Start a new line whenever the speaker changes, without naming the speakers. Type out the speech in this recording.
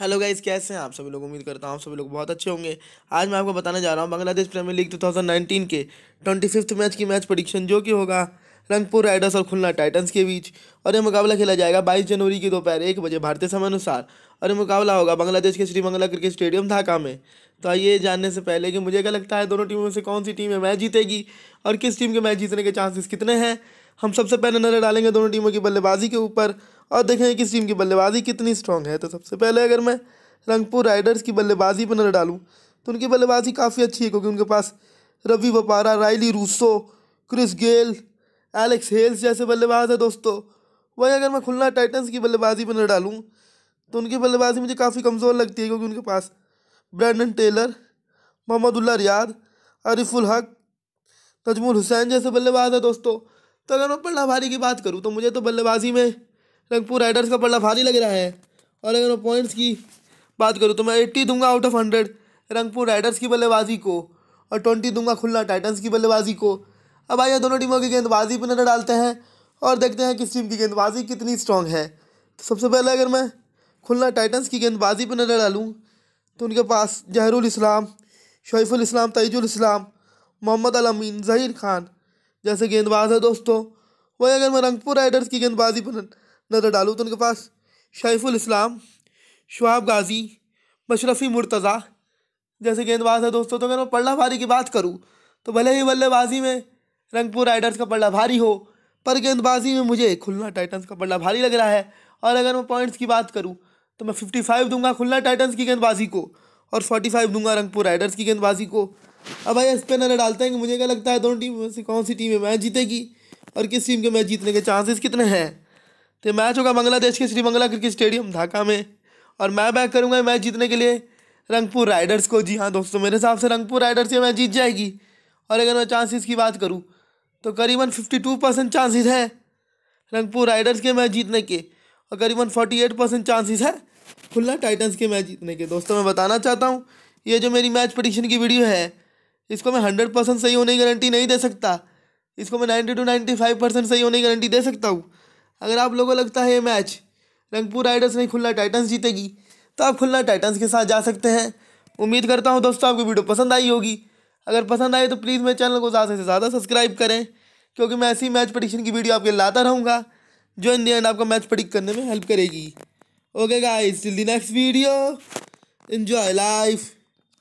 hello guys कैसे हैं आप सभी लोग उम्मीद करता हूँ आप सभी लोग बहुत अच्छे होंगे आज मैं आपको बताने जा रहा हूँ बांग्लादेश प्रीमियर लीग 2019 के ट्वेंटी फिफ्थ मैच की मैच परीक्षण जो कि होगा रंगपुर राइडर्स और खुलना टाइटंस के बीच और यह मुकाबला खेला जाएगा 22 जनवरी की दोपहर एक बजे भारतीय समय अनुसार और यह मुकाबला होगा बांग्लादेश के श्रीमंगला क्रिकेट स्टेडियम ढाका में तो आइए जानने से पहले कि मुझे क्या लगता है दोनों टीमों से कौन सी टीम है मैच जीतेगी और किस टीम के मैच जीतने के चांसेस कितने हैं हम सबसे पहले नज़र डालेंगे दोनों टीमों की बल्लेबाजी के ऊपर और देखें कि इस टीम की बल्लेबाजी कितनी स्ट्रॉन्ग है तो सबसे पहले अगर मैं रंगपुर राइडर्स की बल्लेबाजी पर नजर डालूँ तो उनकी बल्लेबाजी काफ़ी अच्छी है क्योंकि उनके पास Ravi Bopara Rilee Rossouw Chris Gayle Alex Hales जैसे बल्लेबाज है दोस्तों वहीं अगर मैं खुलना टाइटन्स की बल्लेबाजी पर नजर डालूँ तो उनकी बल्लेबाजी मुझे काफ़ी कमज़ोर लगती है क्योंकि उनके पास ब्रैंडन टेलर मोहम्मदुल्ला रियाद अरिफुल हक तजमुल हुसैन जैसे बल्लेबाज है दोस्तों तो अगर मैं पल्ला भारी की बात करूँ तो मुझे तो बल्लेबाजी में रंगपुर राइडर्स का पल्ला भारी लग रहा है और अगर मैं पॉइंट्स की बात करूँ तो मैं एट्टी दूंगा out of hundred Rangpur Riders की बल्लेबाजी को और ट्वेंटी दूंगा खुलना टाइटन्स की बल्लेबाजी को अब आइए दोनों टीमों की गेंदबाजी पर नज़र डालते हैं और देखते हैं किस टीम की गेंदबाजी कितनी स्ट्रांग है तो सबसे पहले अगर मैं खुलना टाइटन्स की गेंदबाजी पर नज़र डालूँ तो उनके पास जहरुल इस्लाम शैफुल इस्लाम तईजुल इस्लाम मोहम्मद अलमीन जहीर खान जैसे गेंदबाज है दोस्तों वही अगर मैं रंगपुर राइडर्स की गेंदबाजी पर नज़र डालूँ तो उनके पास शैफुल इस्लाम शुआब गाज़ी मशरफ़ी मुर्तज़ा जैसे गेंदबाज है दोस्तों तो अगर मैं पल्ला भारी की बात करूँ तो भले ही बल्लेबाजी में रंगपुर राइडर्स का पल्ला भारी हो पर गेंदबाजी में मुझे खुलना टाइटन्स का पल्ला भारी लग रहा है और अगर मैं पॉइंट्स की बात करूँ तो मैं फिफ्टी फाइव दूंगा खुलना टाइटन्स की गेंदबाजी को और फोर्टी फाइव दूंगा रंगपुर राइडर्स की गेंदबाजी को अब भाई इस पर नजर डालते हैं कि मुझे क्या लगता है दोनों टीम से कौन सी टीम मैच जीतेगी और किस टीम के मैच जीतने के चांसेस कितने हैं तो मैच होगा बांग्लादेश के श्रीमंगला क्रिकेट स्टेडियम ढाका में और मैं बैक करूँगा मैच जीतने के लिए रंगपुर राइडर्स को जी हाँ दोस्तों मेरे हिसाब से रंगपुर राइडर्स ये मैच जीत जाएगी और अगर मैं चांसेस की बात करूँ तो करीबन फिफ्टी टू परसेंट चांसेस है रंगपुर राइडर्स के मैच जीतने के और करीबन फोर्टी एट परसेंट चांसेस है खुल्ला टाइटन्स के मैच जीतने के दोस्तों मैं बताना चाहता हूँ ये जो मेरी मैच प्रडिक्शन की वीडियो है इसको मैं हंड्रेड परसेंट सही होने की गारंटी नहीं दे सकता इसको मैं ninety to ninety five percent सही होने की गारंटी दे सकता हूँ अगर आप लोगों को लगता है ये मैच रंगपुर राइडर्स नहीं खुलना टाइटन्स जीतेगी तो आप खुलना टाइटन्स के साथ जा सकते हैं उम्मीद करता हूँ दोस्तों आपको वीडियो पसंद आई होगी अगर पसंद आए तो प्लीज़ मेरे चैनल को ज़्यादा से ज़्यादा सब्सक्राइब करें क्योंकि मैं ऐसी मैच प्रडिक्शन की वीडियो आपके लाता रहूँगा जो इन दी एंड आपका मैच प्रडिक करने में हेल्प करेगी okay guys till the next video enjoy life